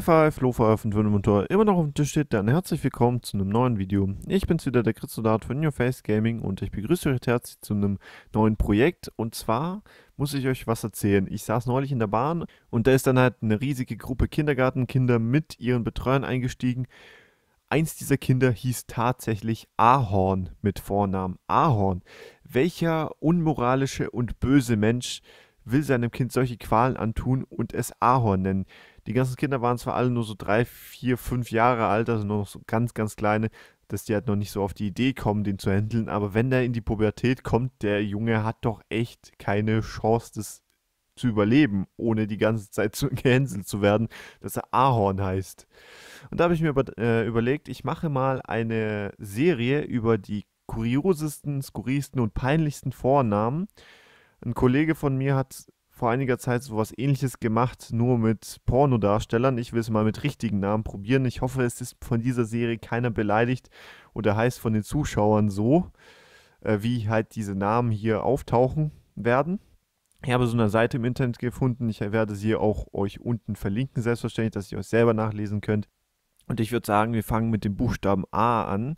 High Five, Lofa und Wündemotor immer noch auf dem Tisch steht, dann herzlich willkommen zu einem neuen Video. Ich bin's wieder, der Christodat von Your Face Gaming und ich begrüße euch herzlich zu einem neuen Projekt. Und zwar muss ich euch was erzählen. Ich saß neulich in der Bahn und da ist dann halt eine riesige Gruppe Kindergartenkinder mit ihren Betreuern eingestiegen. Eins dieser Kinder hieß tatsächlich Ahorn mit Vornamen. Ahorn. Welcher unmoralische und böse Mensch will seinem Kind solche Qualen antun und es Ahorn nennen. Die ganzen Kinder waren zwar alle nur so drei, vier, fünf Jahre alt, also noch so ganz, ganz kleine, dass die halt noch nicht so auf die Idee kommen, den zu händeln. Aber wenn der in die Pubertät kommt, der Junge hat doch echt keine Chance, das zu überleben, ohne die ganze Zeit zu, gehänselt zu werden, dass er Ahorn heißt. Und da habe ich mir über, äh, überlegt, ich mache mal eine Serie über die kuriosesten, skurrilsten und peinlichsten Vornamen. Ein Kollege von mir hat vor einiger Zeit sowas ähnliches gemacht, nur mit Pornodarstellern. Ich will es mal mit richtigen Namen probieren. Ich hoffe, es ist von dieser Serie keiner beleidigt oder heißt von den Zuschauern so, äh, wie halt diese Namen hier auftauchen werden. Ich habe so eine Seite im Internet gefunden. Ich werde sie auch euch unten verlinken, selbstverständlich, dass ihr euch selber nachlesen könnt. Und ich würde sagen, wir fangen mit dem Buchstaben A an.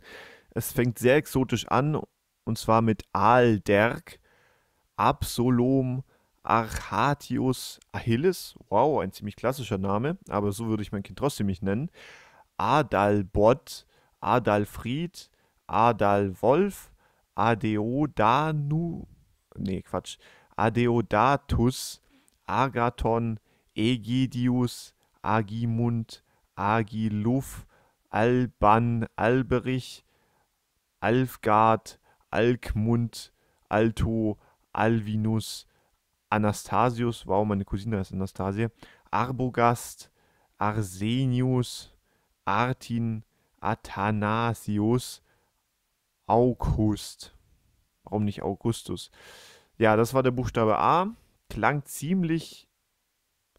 Es fängt sehr exotisch an, und zwar mit Alderk, Absolom, Archatius Achilles, wow, ein ziemlich klassischer Name, aber so würde ich mein Kind trotzdem nicht nennen, Adalbot, Adalfried, Adalwolf, Adeodanu, nee, Quatsch, Adeodatus, Agathon, Egidius, Agimund, Agiluf, Alban, Alberich, Alfgard, Alkmund, Alto, Alvinus, Anastasius, wow, meine Cousine heißt Anastasia, Arbogast, Arsenius, Artin, Athanasius, August. Warum nicht Augustus? Ja, das war der Buchstabe A. Klang ziemlich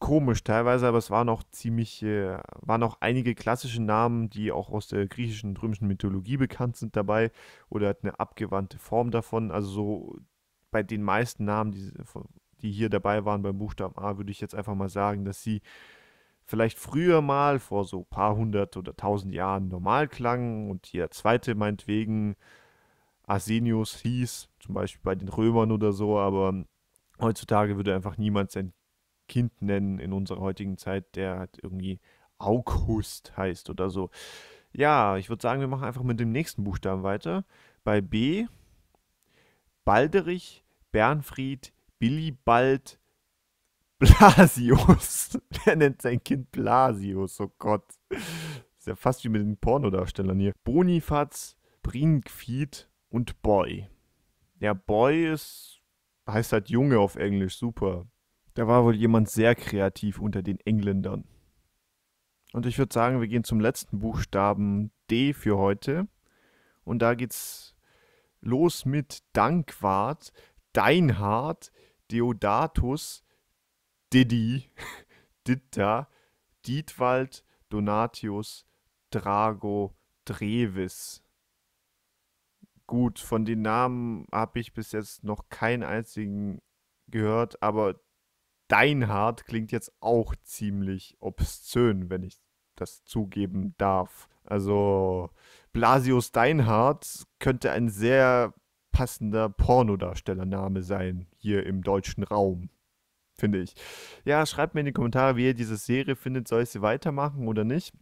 komisch teilweise, aber es waren auch ziemlich, äh, waren auch einige klassische Namen, die auch aus der griechischen und römischen Mythologie bekannt sind dabei oder hat eine abgewandte Form davon. Also so bei den meisten Namen, die, die hier dabei waren beim Buchstaben A, würde ich jetzt einfach mal sagen, dass sie vielleicht früher mal vor so paar hundert oder tausend Jahren normal klangen und hier zweite meinetwegen Arsenius hieß, zum Beispiel bei den Römern oder so, aber ähm, heutzutage würde einfach niemand sein Kind nennen in unserer heutigen Zeit, der halt irgendwie August heißt oder so. Ja, ich würde sagen, wir machen einfach mit dem nächsten Buchstaben weiter. Bei B Balderich, Bernfried, Billibald Blasius. Wer nennt sein Kind Blasius? Oh Gott. Ist ja fast wie mit den Pornodarstellern hier. Bonifaz, Brinkfied und Boy. Der Boy ist, heißt halt Junge auf Englisch, super. Da war wohl jemand sehr kreativ unter den Engländern. Und ich würde sagen, wir gehen zum letzten Buchstaben D für heute. Und da geht's los mit Dankwart. Deinhard, Deodatus, Didi, Ditta, Dietwald, Donatius, Drago, Drevis. Gut, von den Namen habe ich bis jetzt noch keinen einzigen gehört, aber Deinhard klingt jetzt auch ziemlich obszön, wenn ich das zugeben darf. Also Blasius Deinhardt könnte ein sehr passender Pornodarstellername sein hier im deutschen Raum. Finde ich. Ja, schreibt mir in die Kommentare, wie ihr diese Serie findet. Soll ich sie weitermachen oder nicht?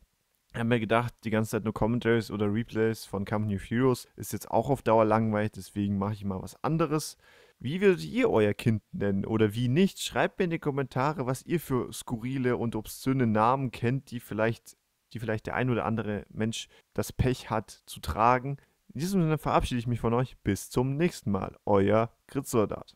Ich habe mir gedacht, die ganze Zeit nur Commentaries oder Replays von Company of Heroes ist jetzt auch auf Dauer langweilig, deswegen mache ich mal was anderes. Wie würdet ihr euer Kind nennen oder wie nicht? Schreibt mir in die Kommentare, was ihr für skurrile und obszöne Namen kennt, die vielleicht, die vielleicht der ein oder andere Mensch das Pech hat zu tragen. In diesem Sinne verabschiede ich mich von euch. Bis zum nächsten Mal. Euer Gritsoldat.